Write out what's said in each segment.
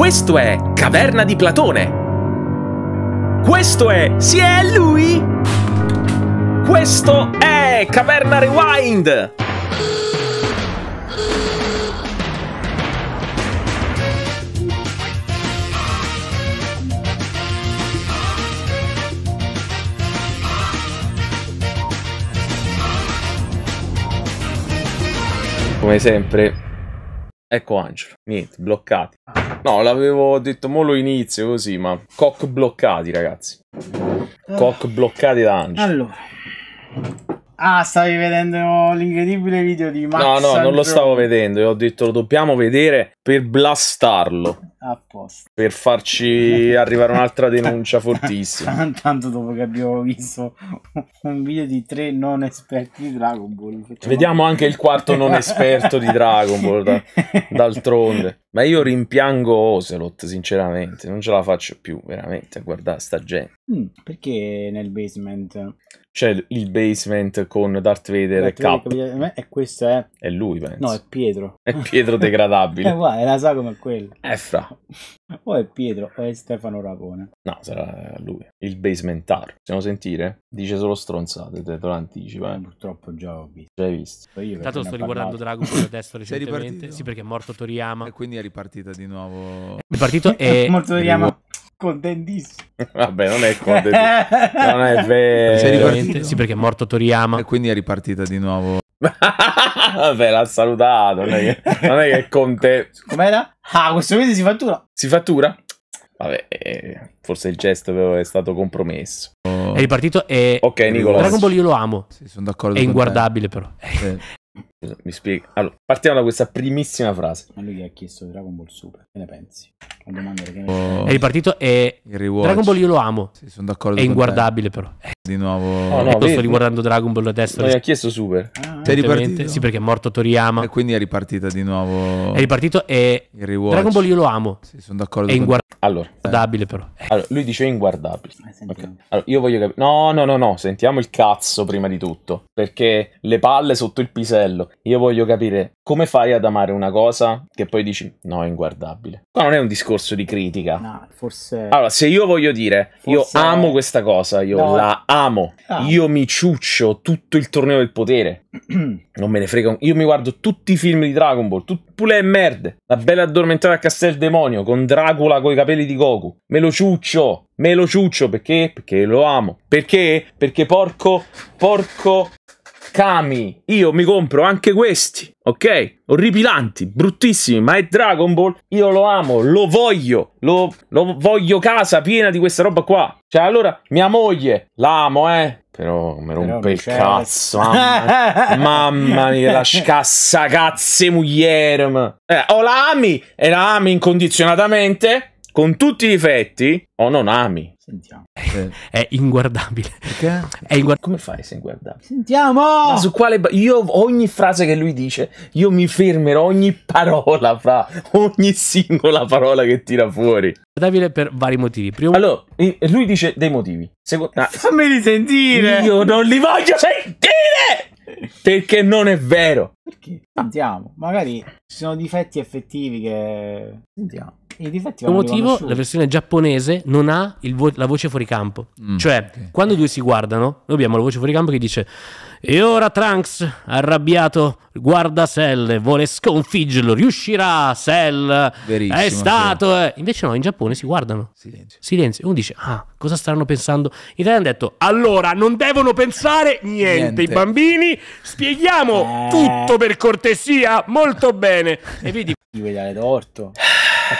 Questo è Caverna di Platone. Questo è... Si è lui! Questo è Caverna Rewind! Come sempre, ecco Angelo, niente, bloccati. No, l'avevo detto mo inizio così, ma cock bloccati, ragazzi. Cock bloccati da Angelo. Allora. Ah, stavi vedendo l'incredibile video di Max. No, no, Andrew. non lo stavo vedendo. E ho detto lo dobbiamo vedere per blastarlo apposta. Per farci arrivare un'altra denuncia fortissima. Tanto dopo che abbiamo visto un video di tre non esperti di Dragon Ball. Facciamo... Vediamo anche il quarto non esperto di Dragon Ball, da, d'altronde. Ma io rimpiango Ocelot, sinceramente, non ce la faccio più, veramente, a guardare sta gente. Mm, perché nel basement? Cioè il basement con Darth Vader Darth e Cap. Vader, e eh, questo è... È lui, penso. No, è Pietro. È Pietro degradabile. è qua, è la sa come quello. È eh, fra. o è Pietro o è Stefano Rapone. No, sarà eh, lui. Il basementar. Possiamo sentire? Dice solo stronzate, te, lo anticipa. Eh. eh, purtroppo già ho visto. Già hai visto. Io Tanto sto riguardando Dragon Ball adesso recentemente. Sì, perché è morto Toriyama. E quindi è ripartita di nuovo. È ripartito e... è morto Toriyama contentissimo. Vabbè, non è contentissimo. non è vero. Sì, perché è morto Toriyama. E quindi è ripartita di nuovo. Vabbè, l'ha salutato. Non è, che, non è che con te. Com'era? Ah, questo mese si fattura. Si fattura? Vabbè, eh, forse il gesto è stato compromesso. È ripartito e. Ok, Nicola. Dragon Ball io lo amo. Sì, sono d'accordo. È inguardabile, te. però. Sì. mi spiego. Allora, partiamo da questa primissima frase. Ma lui gli ha chiesto Dragon Ball Super, che ne pensi? Oh. È ripartito e Dragon Ball io lo amo. Sì, sono d'accordo. È inguardabile te. però. Eh, di nuovo. Oh, no, sto riguardando Dragon Ball adesso. Gli ha chiesto Super. Ah, ah. è ripartito? Sì, perché è morto Toriyama. E quindi è ripartita di nuovo. È ripartito e Dragon Ball io lo amo. Sì, sono d'accordo. È inguardabile. Allora. Eh. però. Eh. Allora, lui dice inguardabile. Eh, okay. Allora, io voglio capire. No, no, no, no, sentiamo il cazzo prima di tutto, perché le palle sotto il pisello io voglio capire come fai ad amare una cosa che poi dici no, è inguardabile. Qua non è un discorso di critica. No, forse... Allora, se io voglio dire forse... io amo questa cosa, io no. la amo, ah. io mi ciuccio tutto il torneo del potere, non me ne frega. Io mi guardo tutti i film di Dragon Ball, tut- pure è merda. La bella addormentata a Castel Demonio con Dracula coi capelli di Goku. Me lo ciuccio, me lo ciuccio perché? Perché lo amo. Perché? Perché porco, porco Kami. Io mi compro anche questi, ok? Orripilanti, bruttissimi, ma è Dragon Ball. Io lo amo, lo voglio, lo, lo voglio casa piena di questa roba qua. Cioè, allora, mia moglie, l'amo, eh. Però mi rompe il cazzo, mamma, mamma mia, la scassa cazze mugliere. Eh, o la ami e la ami incondizionatamente, con tutti i difetti, o non ami. Sentiamo. Eh. È inguardabile. Perché? È inguard- Come fai se è inguardabile? Sentiamo! Ma su quale... Ba- io ogni frase che lui dice, io mi fermerò ogni parola, fra ogni singola parola che tira fuori. Inguardabile per vari motivi. Primo... Allora, lui dice dei motivi. Secondo... Ah, Fammeli sentire! Io non li voglio sentire! Perché non è vero. Perché? Sentiamo. Magari ci sono difetti effettivi che... Sentiamo. I il motivo la versione giapponese non ha vo- la voce fuori campo. Mm, cioè, okay. quando i due si guardano, noi abbiamo la voce fuori campo che dice e ora Trunks, arrabbiato, guarda Cell, vuole sconfiggerlo, riuscirà Cell, Verissimo, è stato... Sì. Eh. Invece no, in Giappone si guardano. Silenzio. Silenzio. Uno dice, ah, cosa staranno pensando? In Italia hanno detto, allora, non devono pensare niente, niente. i bambini, spieghiamo eh. tutto per cortesia, molto bene. E vedi... Gli vuoi dare torto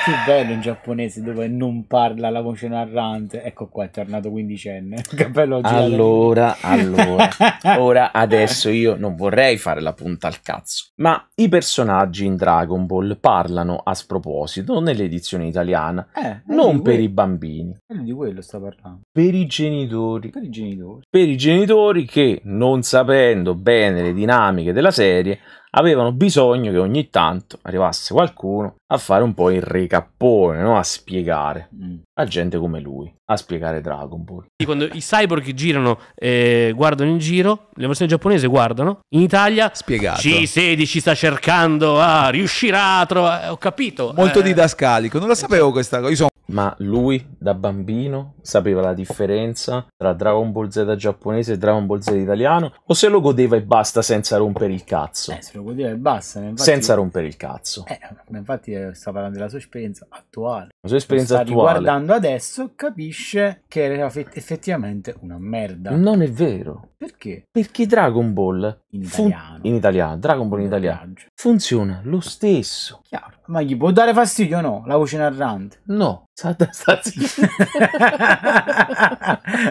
più bello in giapponese dove non parla la voce narrante. Ecco qua, è tornato quindicenne. allora, allora, ora adesso io non vorrei fare la punta al cazzo, ma i personaggi in Dragon Ball parlano a sproposito nell'edizione italiana, eh, non per i bambini. È di quello sta parlando. Per i genitori. Per i genitori. Per i genitori che, non sapendo bene le dinamiche della serie, avevano bisogno che ogni tanto arrivasse qualcuno a fare un po' il recappone, no? a spiegare mm. a gente come lui, a spiegare Dragon Ball. Quando i cyborg girano, eh, guardano in giro, le versioni giapponese guardano, in Italia Spiegato. C16 sta cercando, ah, riuscirà a trovare, eh, ho capito. Molto eh... didascalico, non la eh, sapevo questa cosa, io sono ma lui da bambino sapeva la differenza tra Dragon Ball Z giapponese e Dragon Ball Z italiano o se lo godeva e basta senza rompere il cazzo? Eh, lo può dire basta. Infatti, Senza rompere il cazzo. Eh, infatti eh, sta parlando della sua esperienza attuale. La sua esperienza sta attuale. Guardando adesso capisce che era effettivamente una merda. Non è vero. Perché? Perché Dragon Ball in italiano, in italiano Dragon Ball in italiano funziona lo stesso. Chiaro. Ma gli può dare fastidio o no? La voce narrante? No, sta, sta zitto.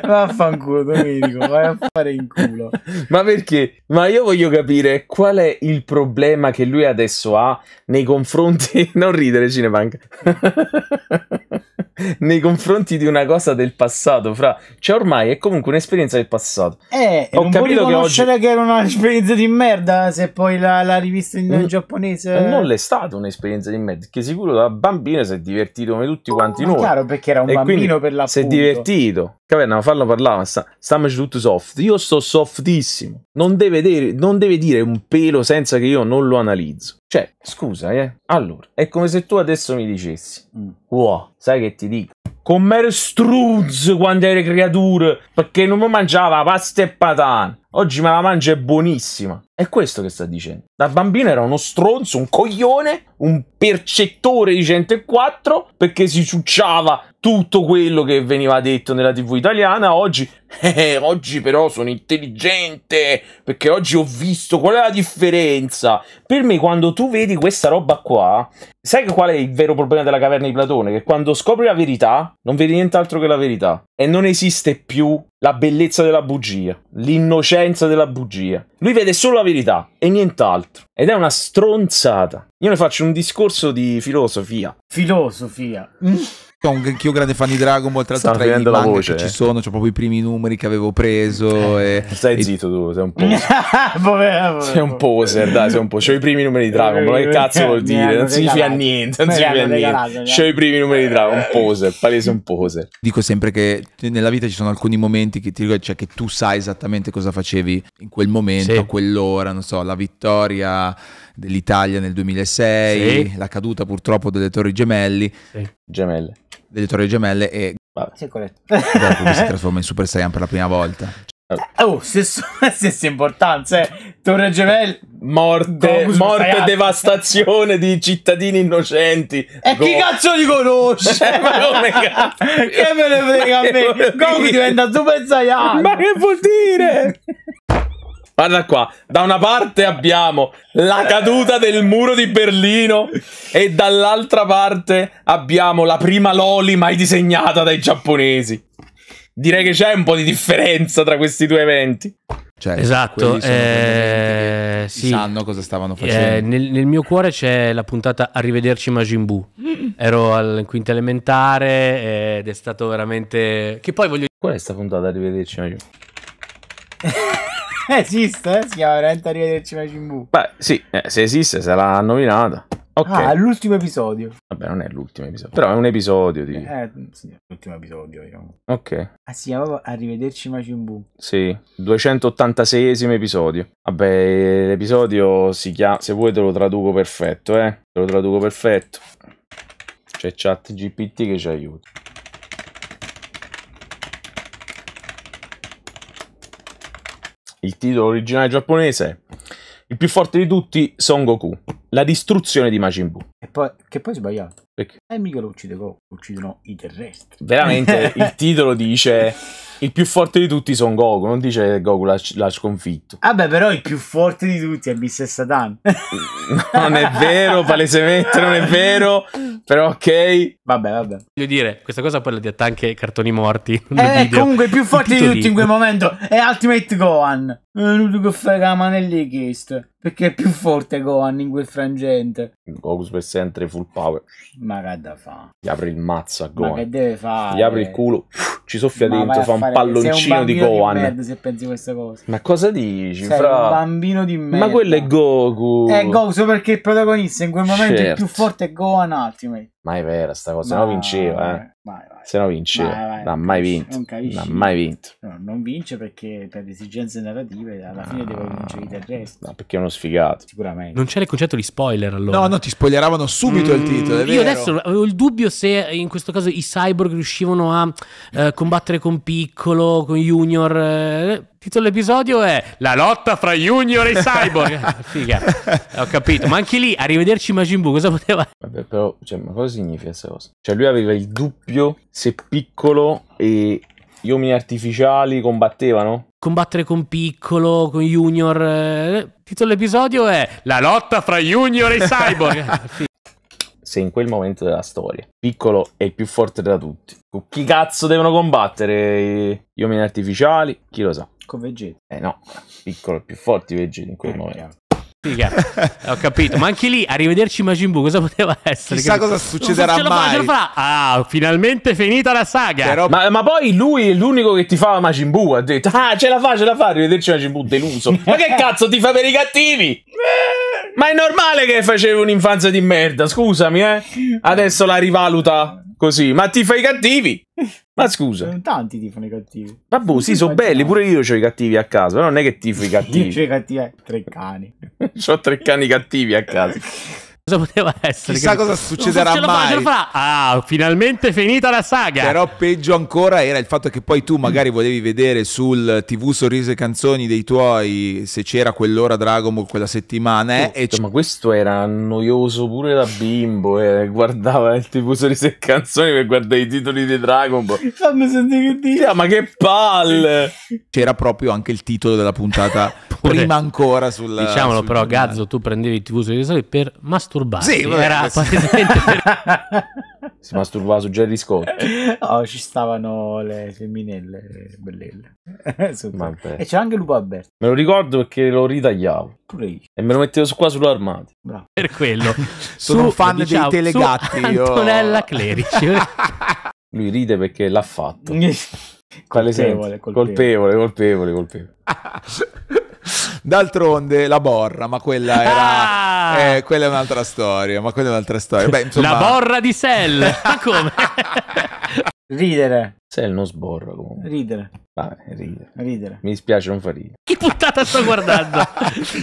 Vaffanculo Domenico, vai a fare in culo. Ma perché? Ma io voglio capire qual è il problema che lui adesso ha nei confronti... Non ridere Cinebank. nei confronti di una cosa del passato, fra. Cioè, ormai è comunque un'esperienza del passato. Eh, ho capito che oggi... che era un'esperienza di merda se poi la, la rivista in mm. giapponese... Eh, non è stata un'esperienza di merda, che sicuro da bambino si è divertito come tutti oh, quanti noi. È chiaro, perché era un e bambino per l'appunto. Si è divertito. Caverna, ma farlo parlava, sta, stammaci tutto soft. Io sto softissimo. Non deve, dire, non deve, dire, un pelo senza che io non lo analizzo. Cioè, scusa, eh. Allora, è come se tu adesso mi dicessi, mm. wow, sai che ti dico? Come ero struz quando ero creatura, perché non mi mangiava pasta e patate. Oggi me la mangia è buonissima. È questo che sta dicendo. Da bambino era uno stronzo, un coglione, un percettore di 104 perché si ciucciava tutto quello che veniva detto nella TV italiana. Oggi, eh, oggi però sono intelligente perché oggi ho visto qual è la differenza. Per me, quando tu vedi questa roba qua, sai qual è il vero problema della caverna di Platone? Che quando scopri la verità, non vedi nient'altro che la verità. E non esiste più la bellezza della bugia, l'innocenza della bugia. Lui vede solo la verità e nient'altro. Ed è una stronzata. Io ne faccio un discorso di filosofia. Filosofia. Mm anch'io grande fan di Dragon Ball, tra l'altro tra i manga voce, ci eh. sono, c'ho proprio i primi numeri che avevo preso eh, e, Stai e... zitto tu, sei un poser Sei un poser, dai, sei un poser C'ho i primi numeri di Dragon Ball, che eh, cazzo vuol dire? Non significa niente, non significa niente C'ho i primi numeri di Dragon, un poser, palese un poser Dico sempre che nella vita ci sono alcuni momenti che, ti ricordi, cioè, che tu sai esattamente cosa facevi in quel momento, sì. a quell'ora, non so, la vittoria dell'Italia nel 2006, sì. la caduta purtroppo delle Torri Gemelli. Sì. Gemelle. Delle Torri Gemelle e Vabbè. Sì, corretto. Goku si trasforma in Super Saiyan per la prima volta. Cioè, oh, stessa, stessa importanza, eh. Torre Gemelle, morte, morte devastazione di cittadini innocenti. E Go. chi cazzo li conosce? ma come cazzo? che me ne frega a me? Goku diventa Super Saiyan. Ma che vuol dire? Guarda qua, da una parte abbiamo la caduta del muro di Berlino e dall'altra parte abbiamo la prima Loli mai disegnata dai giapponesi. Direi che c'è un po' di differenza tra questi due eventi. Cioè, esatto, eh, sì. sanno cosa stavano eh, facendo. Eh, nel, nel, mio cuore c'è la puntata Arrivederci Majin Buu. Mm. Ero al quinta elementare ed è stato veramente... Che poi voglio... dire... Qual è questa puntata Arrivederci Majin Buu? esiste? Eh? Si chiama veramente Arrivederci Majin Beh, sì, eh, se esiste sarà nominata. Okay. Ah, l'ultimo episodio. Vabbè, non è l'ultimo episodio, però è un episodio di... Eh, mm, sì, l'ultimo episodio, diciamo. Ok. Ah, si chiamava Arrivederci Majin Buu. Sì, 286esimo episodio. Vabbè, l'episodio si chiama... Se vuoi te lo traduco perfetto, eh. Te lo traduco perfetto. C'è chat GPT che ci aiuta. il titolo originale giapponese, il più forte di tutti, Son Goku, la distruzione di Majin Buu. E poi, che poi è sbagliato. Perché? E eh, mica lo uccide Goku, uccidono i terrestri. Veramente, il titolo dice il più forte di tutti Son Goku, non dice che Goku l'ha, l'ha sconfitto. Vabbè, ah però il più forte di tutti è Mr. Satan. non è vero, palesemente non è vero. Però ok, vabbè, vabbè. Voglio dire, questa cosa poi l'ha detta anche i cartoni morti. Eh, comunque più forte di tutti in quel momento è Ultimate Gohan. Eh, l'unico che fa la manella chiesto perché è più forte Gohan in quel frangente. Goku Super Saiyan full power. Ma che da fa? Gli apre il mazzo a Gohan. Ma che deve fare? Gli apre il culo, ci soffia Ma dentro, fa un palloncino un di Gohan. Di se pensi questa cosa. Ma cosa dici? Sei fra... un bambino di merda. Ma quello è Goku. Eh, è Goku solo perché il protagonista in quel momento certo. è più forte Gohan Ultimate. Ma è vera sta cosa, Ma... no vinceva, eh. Vai, vai se no vince, non ha mai vinto, non ha mai vinto. No, non vince perché per esigenze narrative alla fine ah, deve vincere il resto. No, perché è uno sfigato. Sicuramente. Non c'era il concetto di spoiler allora. No, no, ti spoileravano subito mm, il titolo, Io adesso avevo il dubbio se in questo caso i cyborg riuscivano a eh, combattere con Piccolo, con Junior, eh, titolo dell'episodio è La lotta fra Junior e Cyborg. Ah, figa, ho capito. Ma anche lì, arrivederci Majin Buu, cosa poteva... Vabbè, però, cioè, ma cosa significa questa cosa? Cioè, lui aveva il dubbio se piccolo e gli uomini artificiali combattevano? Combattere con piccolo, con Junior... Eh. Titolo dell'episodio è La lotta fra Junior e Cyborg. Ah, figa se in quel momento della storia Piccolo è il più forte da tutti. Con chi cazzo devono combattere gli uomini artificiali? Chi lo sa? Francesco Vegeta. Eh no, piccolo, e più forte Vegeta in quel eh, momento. Chiaro. Figa, ho capito, ma anche lì, arrivederci Majin Buu, cosa poteva essere? Chissà capito? cosa succederà non so, mai. Fa, fa. Ah, finalmente finita la saga. Però... Ma, ma, poi lui è l'unico che ti fa Majin Buu, ha detto, ah, ce la fa, ce la fa, arrivederci Majin Buu, deluso. ma che cazzo ti fa per i cattivi? ma è normale che facevi un'infanzia di merda, scusami, eh. Adesso la rivaluta Così, ma ti fai i cattivi? Ma scusa. Tanti ti fanno i cattivi. Vabbè, sì, sono belli, pure io ho i cattivi a casa, non è che ti fai i cattivi. io ho i cattivi, tre cani. ho tre cani cattivi a casa. Cosa poteva essere? Chissà cosa succederà so mai. Farà, farà. Ah, finalmente finita la saga. Però peggio ancora era il fatto che poi tu mm. magari volevi vedere sul TV Sorrisi e Canzoni dei tuoi se c'era quell'ora Dragon Ball quella settimana. Oh, e c- ma questo era noioso pure da bimbo. Eh. Guardava il TV Sorrisi e Canzoni per guardare i titoli di Dragon Ball. Fammi sentire che dire, cioè, ma che palle! C'era proprio anche il titolo della puntata prima ancora sul. Diciamolo sul però, Gazzo, tu prendevi il TV Sorrisi per masturbarti masturbarsi. Sì, vabbè, era palesemente per... si masturbava su Jerry Scott. Oh, ci stavano le femminelle bellelle. e c'è anche Lupo Alberto. Me lo ricordo perché lo ritagliavo. Pure io. E me lo mettevo su qua sull'armadio. Bravo. Per quello. Sono su, fan diciamo, dei telegatti. Antonella Clerici. Lui ride perché l'ha fatto. Quale colpevole, colpevole, colpevole, colpevole, colpevole. D'altronde la borra, ma quella era. Ah! Eh, quella è un'altra storia. Ma quella è un'altra storia. Beh, insomma... La borra di Sell! ma come? Ridere. Sei il non sborro comunque. Ridere. Vabbè, ridere. ridere. Mi dispiace, non fa ridere. Che puttata sto guardando?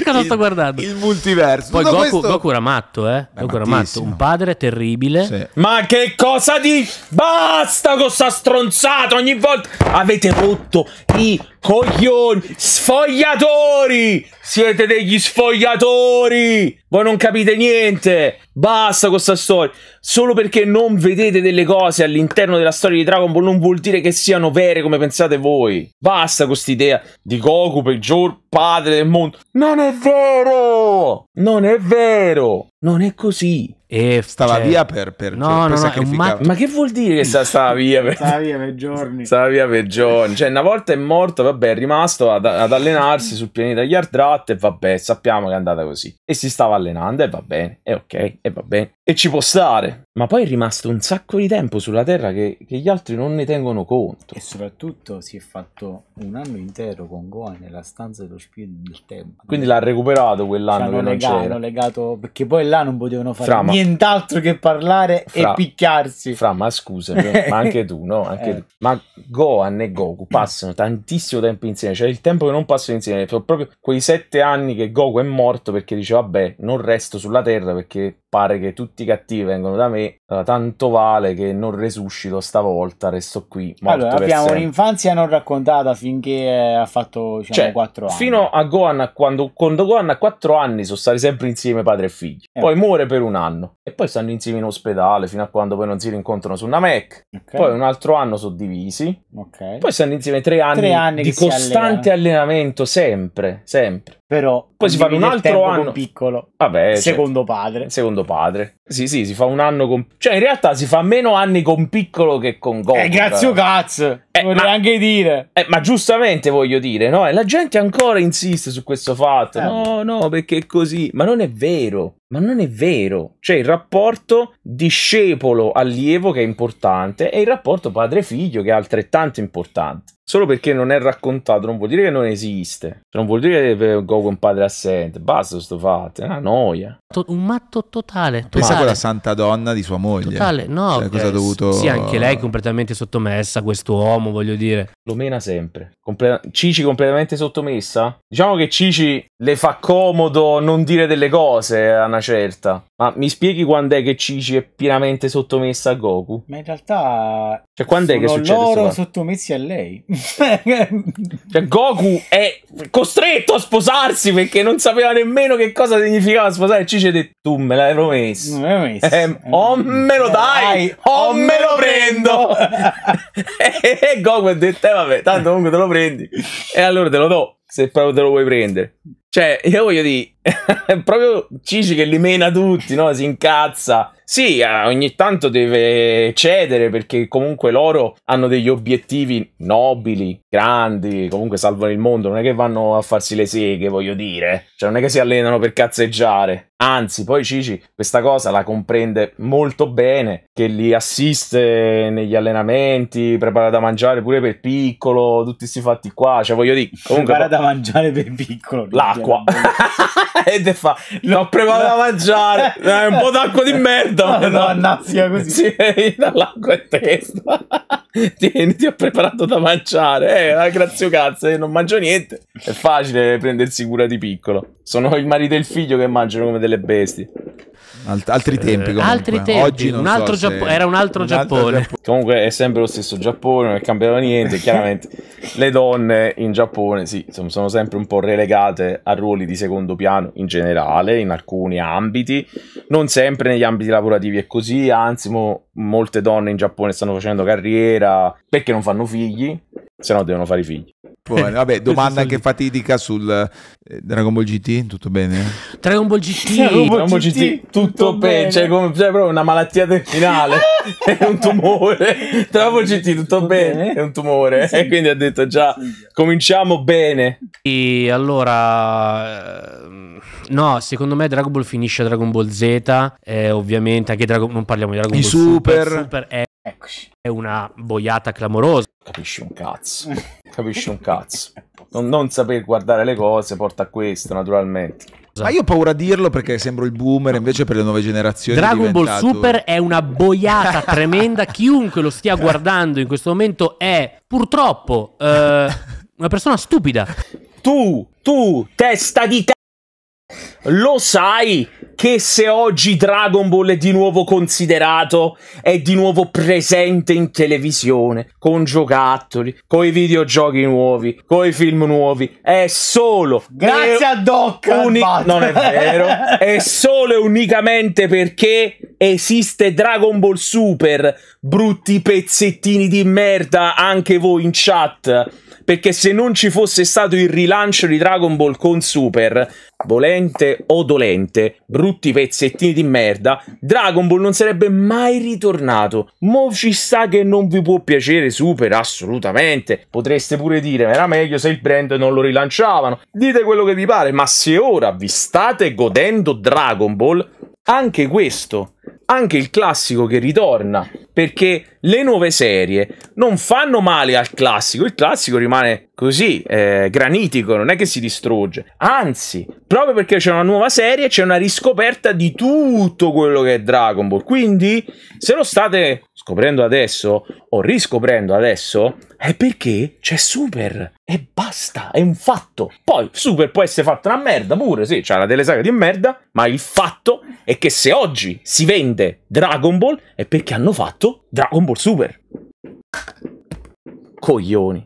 Cosa il, sto guardando? Il multiverso. Poi Goku, questo... Goku, era matto, eh? Goku era matto. Un padre terribile. Sì. Ma che cosa di... Basta con sta stronzata! Ogni volta avete rotto i coglioni. Sfogliatori! Siete degli sfogliatori! Voi non capite niente. Basta con sta storia. Solo perché non vedete delle cose all'interno della storia di Dragon Ball non vuol vuol dire che siano vere come pensate voi. Basta con quest'idea di Goku peggior padre del mondo. Non è vero! Non è vero! Non è così. E stava cioè, via per, per, no, cioè, per no, sacrificare. No, ma che vuol dire che stava via per... stava via per giorni? Stava via per giorni. Cioè, una volta è morto, vabbè, è rimasto ad, ad allenarsi sul pianeta Yardrat e vabbè, sappiamo che è andata così. E si stava allenando e va bene, è ok, e va bene. E ci può stare. Ma poi è rimasto un sacco di tempo sulla Terra che, che gli altri non ne tengono conto. E soprattutto si è fatto un anno intero con Goa nella stanza dello più del tempo. Quindi l'ha recuperato quell'anno cioè, che legato, non c'era. legato perché poi là non potevano fare Fra, nient'altro che parlare Fra, e picchiarsi. Fra, ma scusa, cioè, ma anche tu, no? Anche eh. tu. Ma Gohan e Goku passano tantissimo tempo insieme, cioè il tempo che non passano insieme, sono proprio quei sette anni che Goku è morto perché dice vabbè, non resto sulla Terra perché pare che tutti i cattivi vengono da me, allora, tanto vale che non resuscito stavolta, resto qui. Allora, abbiamo un'infanzia non raccontata finché eh, ha fatto diciamo, cioè, 4 anni. Fino a Gohan, quando, quando Gohan ha 4 anni, sono stati sempre insieme padre e figlio. Eh. Poi muore per un anno e poi stanno insieme in ospedale fino a quando poi non si rincontrano su Namek. Okay. Poi un altro anno sono divisi. Okay. Poi stanno insieme 3 anni, anni, di costante allenamento, sempre, sempre. Però poi si fa un altro anno piccolo. Vabbè, cioè, secondo certo. padre. Secondo padre. Sì, sì, si fa un anno con Cioè, in realtà si fa meno anni con piccolo che con Goku. Eh, grazie cazzo. Eh, vorrei ma... anche dire. Eh, ma giustamente voglio dire, no? E la gente ancora insiste su questo fatto. Eh. No, no, perché è così, ma non è vero. Ma non è vero. C'è cioè, il rapporto discepolo-allievo che è importante e il rapporto padre-figlio che è altrettanto importante. Solo perché non è raccontato non vuol dire che non esiste. Non vuol dire che Goku è un padre assente. Basta sto fatto, è una noia. un matto totale. totale. Pensa quella santa donna di sua moglie. Totale, no. Cioè, cosa ha dovuto... Sì, anche lei è completamente sottomessa questo uomo, voglio dire. Lo mena sempre. Comple- Cici completamente sottomessa? Diciamo che Cici le fa comodo non dire delle cose a una certa. Ma mi spieghi quando è che Cici è pienamente sottomessa a Goku? Ma in realtà. Cioè, quando è che succede? Sono loro sottomessi a lei. cioè, Goku è costretto a sposarsi perché non sapeva nemmeno che cosa significava sposare. Cici ha detto: Tu me l'hai promesso. Me l'hai promesso. Eh, o oh, eh, me lo dai, dai oh, oh, o me lo prendo. e Goku ha detto: Eh, vabbè, tanto comunque te lo prendi. E allora te lo do se proprio te lo vuoi prendere. Cioè, io voglio dire, proprio Cici che li mena tutti, no? Si incazza. Sì, eh, ogni tanto deve cedere perché comunque loro hanno degli obiettivi nobili, grandi, comunque salvano il mondo, non è che vanno a farsi le seghe, voglio dire. Cioè, non è che si allenano per cazzeggiare. Anzi, poi Cici questa cosa la comprende molto bene, che li assiste negli allenamenti, prepara da mangiare pure per piccolo, tutti questi fatti qua, cioè voglio dire... Comunque, prepara da mangiare per piccolo. L'acqua qua. Ed è fa, l'ho preparato da mangiare, eh, un po' d'acqua di merda. No, no, annazia così. Sì, dall'acqua in testa. Tieni, ti ho preparato da mangiare. Eh, grazie cazzo, eh, non mangio niente. È facile prendersi cura di piccolo. Sono il marito e il figlio che mangiano come delle bestie. Alt- altri eh, tempi comunque. Altri tempi. Un so Giapp- se... Era un altro un Giappone. Altro comunque è sempre lo stesso Giappone, non è cambiato niente. Chiaramente le donne in Giappone sì, sono sempre un po' relegate a ruoli di secondo piano in generale, in alcuni ambiti. Non sempre negli ambiti lavorativi è così, anzi mo, molte donne in Giappone stanno facendo carriera perché non fanno figli se no devono fare i figli. Buone, vabbè, domanda anche fatidica sul eh, Dragon Ball GT, tutto bene? Dragon Ball GT, Dragon Ball GT, GT tutto, tutto bene, cioè, come, cioè proprio una malattia terminale, è un tumore. Dragon Ball GT, tutto, tutto bene? bene? è un tumore. Sì. E quindi ha detto già, cominciamo bene. E allora... No, secondo me Dragon Ball finisce Dragon Ball Z, eh, ovviamente anche Dragon... non parliamo di Dragon I Ball Super. Super, Super è, è una boiata clamorosa capisci un cazzo, capisci un cazzo. Non, non saper guardare le cose porta a questo, naturalmente. Esatto. Ma io ho paura a dirlo perché sembro il boomer, invece per le nuove generazioni. Dragon diventato... Ball Super è una boiata tremenda. Chiunque lo stia guardando in questo momento è purtroppo eh, una persona stupida. Tu, tu, testa di te lo sai che se oggi Dragon Ball è di nuovo considerato, è di nuovo presente in televisione, con giocattoli, con i videogiochi nuovi, con i film nuovi, è solo... Grazie a Doc! Uni- non è vero, è solo e unicamente perché esiste Dragon Ball Super, brutti pezzettini di merda, anche voi in chat, perché se non ci fosse stato il rilancio di Dragon Ball con Super volente o dolente, brutti pezzettini di merda, Dragon Ball non sarebbe mai ritornato. Mo ci sta che non vi può piacere Super, assolutamente. Potreste pure dire, era meglio se il brand non lo rilanciavano. Dite quello che vi pare, ma se ora vi state godendo Dragon Ball, anche questo, anche il classico che ritorna perché le nuove serie non fanno male al classico, il classico rimane così, eh, granitico, non è che si distrugge. Anzi, proprio perché c'è una nuova serie, c'è una riscoperta di tutto quello che è Dragon Ball. Quindi, se lo state scoprendo adesso o riscoprendo adesso, è perché c'è Super e basta, è un fatto. Poi Super può essere fatto una merda pure, sì, c'è una telesaga di merda, ma il fatto è che se oggi si vende Dragon Ball è perché hanno fatto su Dragon Ball Super. Coglioni.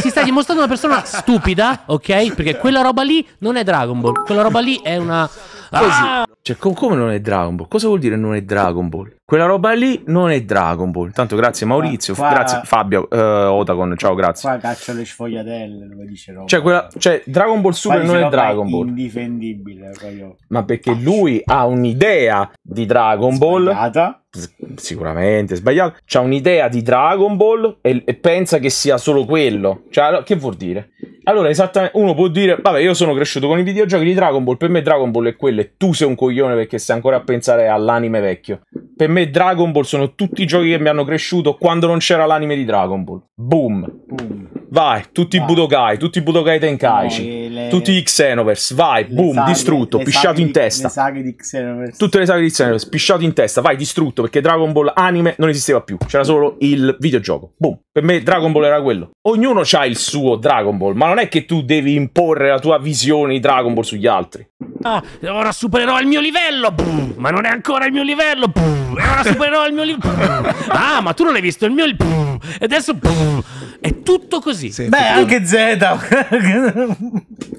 Si sta dimostrando una persona stupida, ok? Perché quella roba lì non è Dragon Ball. Quella roba lì è una Ah! Cioè, come non è Dragon Ball? Cosa vuol dire non è Dragon Ball? Quella roba lì non è Dragon Ball. Tanto grazie Maurizio, qua, grazie Fabio eh, Otacon, ciao grazie. Qua caccio le sfogliatelle, come dice Roma. Cioè, quella, cioè Dragon Ball Super non è Dragon Ball. È indifendibile. Io... Ma perché lui ha un'idea di Dragon Sbagliata. Ball sicuramente sbagliato. C'ha un'idea di Dragon Ball e, e, pensa che sia solo quello. Cioè, che vuol dire? Allora, esattamente, uno può dire, vabbè, io sono cresciuto con i videogiochi di Dragon Ball, per me Dragon Ball è quello e tu sei un coglione perché stai ancora a pensare all'anime vecchio. Per me Dragon Ball sono tutti i giochi che mi hanno cresciuto quando non c'era l'anime di Dragon Ball. Boom. boom. Vai, tutti i Budokai, tutti i Budokai Tenkaichi, no, le... tutti i Xenoverse, vai, boom, saghe, distrutto, pisciato in testa. Le saghe di, Xenoverse. Tutte le saghe di Xenoverse, pisciato in testa, vai, distrutto perché Dragon Ball anime non esisteva più, c'era solo il videogioco. Boom. Per me Dragon Ball era quello. Ognuno ha il suo Dragon Ball, ma non è che tu devi imporre la tua visione di Dragon Ball sugli altri. Ah, ora supererò il mio livello, Puh, ma non è ancora il mio livello, Puh, e ora supererò il mio livello. Ah, ma tu non hai visto il mio livello, e adesso Puh, è tutto così. Sì, Beh, anche Z.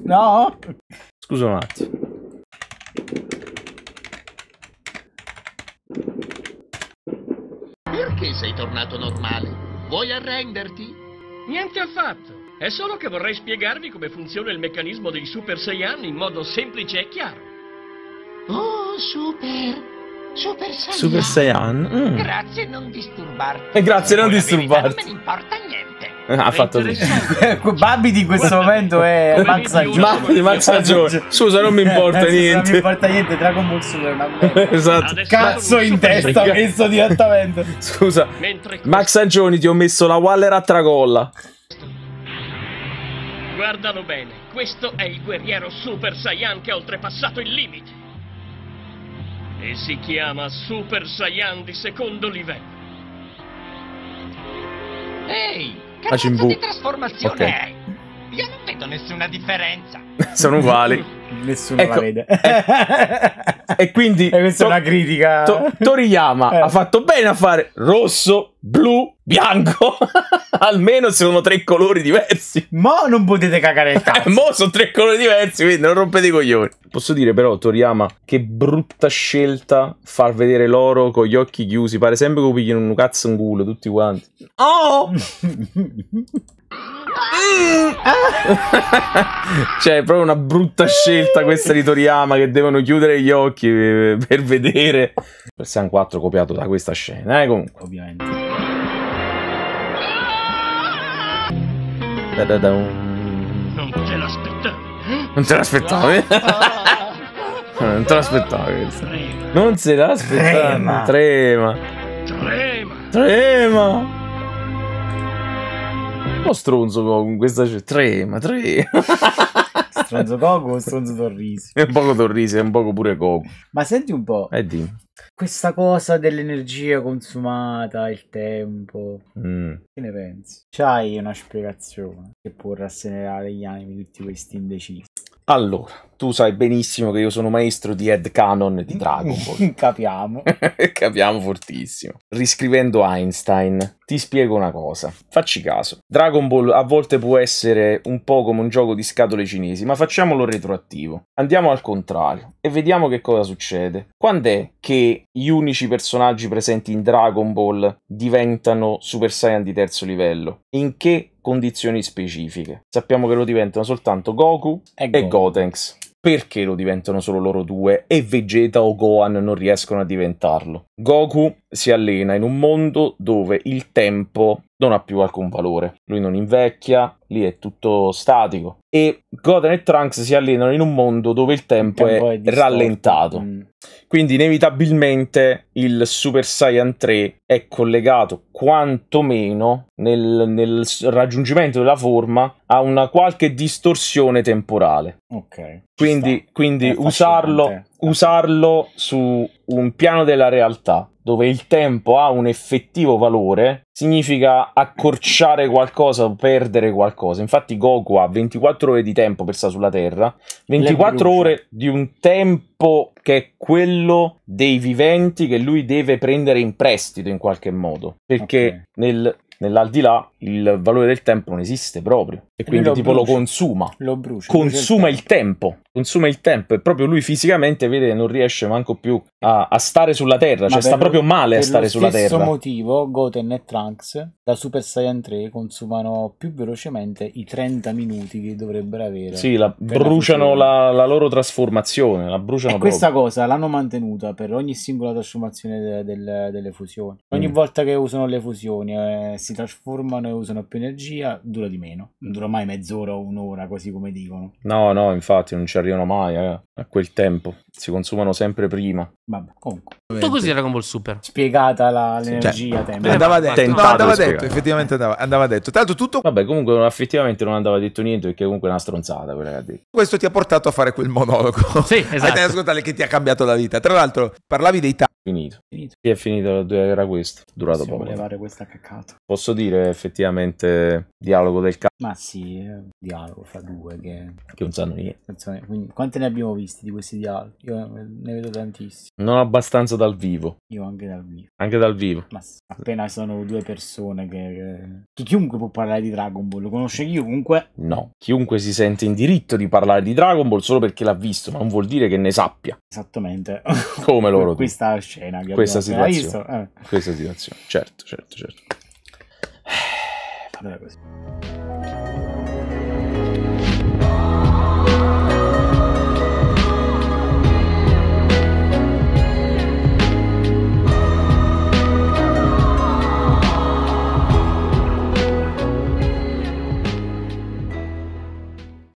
no? Scusa un attimo. Perché sei tornato normale? Vuoi arrenderti? Niente affatto. È solo che vorrei spiegarvi come funziona il meccanismo dei Super Saiyan in modo semplice e chiaro. Oh, Super! Super Saiyan! Super Saiyan? Mm. Grazie, non disturbarti. E eh, grazie, non disturbarti. Non me ne importa niente. Ha fatto Babbi di questo momento è Max Aggiorno. Max Aggiorno. Scusa, non mi importa niente. Non mi importa niente, Dragon Ball Super è una merda. Esatto. Cazzo in testa, ho messo direttamente. Scusa. Max Aggiorni ti ho messo la Waller a tracolla. Guardalo bene, questo è il guerriero Super Saiyan che ha oltrepassato il limite. E si chiama Super Saiyan di secondo livello. Ehi! Che la cazzo di trasformazione okay. è? Io non vedo nessuna differenza. Sono uguali. nessuno ecco, la vede. Eh, e quindi... E eh, questa to- è una critica. To- Toriyama eh. ha fatto bene a fare rosso, blu, bianco. Almeno sono tre colori diversi. Ma non potete cagare il cazzo. Eh, mo sono tre colori diversi, quindi non rompete i coglioni. Posso dire però, Toriyama, che brutta scelta far vedere l'oro con gli occhi chiusi. Pare sempre che pigliano un cazzo in culo tutti quanti. Oh! cioè, è proprio una brutta scelta questa di Toriyama che devono chiudere gli occhi eh, per vedere. Persian 4 copiato da questa scena, eh, comunque, ovviamente. Da da da non te l'aspettavi? Eh? Non te l'aspettavi? non te l'aspettavi Non se l'aspettavi. Trema. Trema. Trema. Trema. Uno stronzo con questa c'è tre, ma tre. stronzo Goku o stronzo Torrisi? È un poco Torrisi, è un poco pure Goku. Ma senti un po'. Eh, dimmi questa cosa dell'energia consumata, il tempo. Mm. Che ne pensi? C'hai una spiegazione che può rasserenare gli animi di tutti questi indecisi? Allora, tu sai benissimo che io sono maestro di Ed Cannon di Dragon Ball. Capiamo. Capiamo fortissimo. Riscrivendo Einstein, ti spiego una cosa. Facci caso. Dragon Ball a volte può essere un po' come un gioco di scatole cinesi, ma facciamolo retroattivo. Andiamo al contrario e vediamo che cosa succede. Quando è che gli unici personaggi presenti in Dragon Ball diventano Super Saiyan di terzo livello? In che condizioni specifiche? Sappiamo che lo diventano soltanto Goku e, e Gotenks perché lo diventano solo loro due e Vegeta o Gohan non riescono a diventarlo. Goku si allena in un mondo dove il tempo non ha più alcun valore. Lui non invecchia, lì è tutto statico. E Goten e Trunks si allenano in un mondo dove il tempo, il tempo è, è rallentato. Mm. Quindi inevitabilmente il Super Saiyan 3 è collegato quantomeno nel, nel raggiungimento della forma a una qualche distorsione temporale. Ok. Quindi, quindi usarlo usarlo su un piano della realtà dove il tempo ha un effettivo valore significa accorciare qualcosa o perdere qualcosa. Infatti Goku ha 24 ore di tempo per stare sulla Terra, 24 ore di un tempo che è quello dei viventi che lui deve prendere in prestito in qualche modo, perché okay. nel, nell'aldilà il valore del tempo non esiste proprio e quindi lo tipo brucia. lo consuma lo brucia consuma il, tempo. il tempo. consuma il tempo e proprio lui fisicamente vede non riesce manco più a, a stare sulla terra Ma cioè sta proprio male a stare sulla terra per questo motivo Goten e Trunks da Super Saiyan 3 consumano più velocemente i 30 minuti che dovrebbero avere sì la, bruciano la, la, loro trasformazione la bruciano e proprio. questa cosa l'hanno mantenuta per ogni singola trasformazione de, de, de, delle fusioni ogni mm. volta che usano le fusioni eh, si trasformano usano più energia, dura di meno. Non mm. dura mai mezz'ora o un'ora, così come dicono. No, no, infatti non ci arrivano mai eh, a quel tempo si consumano sempre prima. Vabbè, comunque. Tutto così era Dragon Ball Super. Spiegata la, l'energia. Cioè, andava detto, no, andava detto effettivamente andava, andava, detto. Tanto tutto... Vabbè, comunque effettivamente non andava detto niente perché comunque è una stronzata quella che ha detto. Questo ti ha portato a fare quel monologo. Sì, esatto. A ascoltare che ti ha cambiato la vita. Tra l'altro parlavi dei tagli. Finito. finito. è finito, era questo. Durato poco. levare questa caccata. Posso dire effettivamente dialogo del cazzo? Ma sì, eh, dialogo fra due che... che non sanno niente. quante ne abbiamo visti di questi dialoghi? Io ne vedo tantissimi. Non abbastanza dal vivo. Io anche dal vivo. Anche dal vivo. Ma appena sono due persone che, che chiunque può parlare di Dragon Ball, lo conosce chiunque. No, chiunque si sente in diritto di parlare di Dragon Ball solo perché l'ha visto, ma non vuol dire che ne sappia. Esattamente. Come loro. Questa scena che questa situazione. Visto, eh. Questa situazione. Certo, certo, certo. Vabbè così.